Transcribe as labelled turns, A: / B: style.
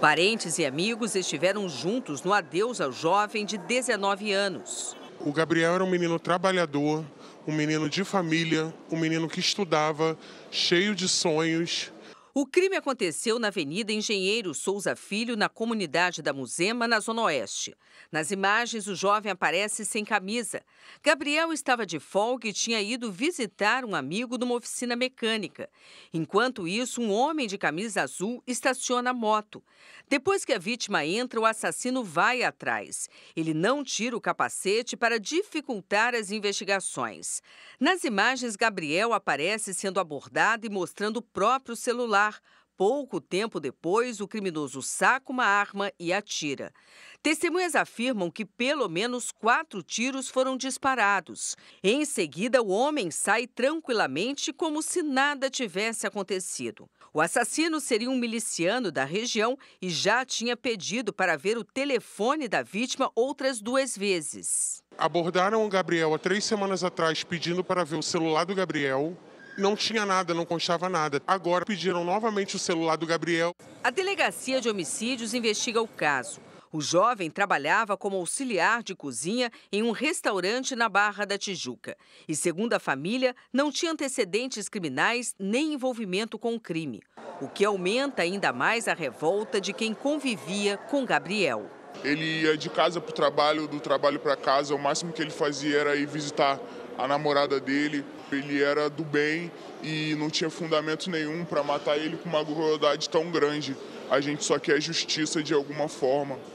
A: Parentes e amigos estiveram juntos no adeus ao jovem de 19 anos. O
B: Gabriel era um menino trabalhador, um menino de família, um menino que
A: estudava, cheio de sonhos, o crime aconteceu na Avenida Engenheiro Souza Filho, na comunidade da Muzema, na Zona Oeste. Nas imagens, o jovem aparece sem camisa. Gabriel estava de folga e tinha ido visitar um amigo numa oficina mecânica. Enquanto isso, um homem de camisa azul estaciona a moto. Depois que a vítima entra, o assassino vai atrás. Ele não tira o capacete para dificultar as investigações. Nas imagens, Gabriel aparece sendo abordado e mostrando o próprio celular celular. Pouco tempo depois, o criminoso saca uma arma e atira. Testemunhas afirmam que pelo menos quatro tiros foram disparados. Em seguida, o homem sai tranquilamente, como se nada tivesse acontecido. O assassino seria um miliciano da região e já tinha pedido para ver o telefone da vítima outras duas vezes.
B: Abordaram o Gabriel há três semanas atrás pedindo para ver o celular do Gabriel não tinha nada, não constava nada. Agora pediram novamente o celular do Gabriel.
A: A delegacia de homicídios investiga o caso. O jovem trabalhava como auxiliar de cozinha em um restaurante na Barra da Tijuca. E, segundo a família, não tinha antecedentes criminais nem envolvimento com o crime. O que aumenta ainda mais a revolta de quem convivia com Gabriel.
C: Ele ia de casa para o trabalho, do trabalho para casa. O máximo que ele fazia era ir visitar a namorada dele. Ele era do bem e não tinha fundamento nenhum para matar ele com uma crueldade tão grande. A gente só quer justiça de alguma forma.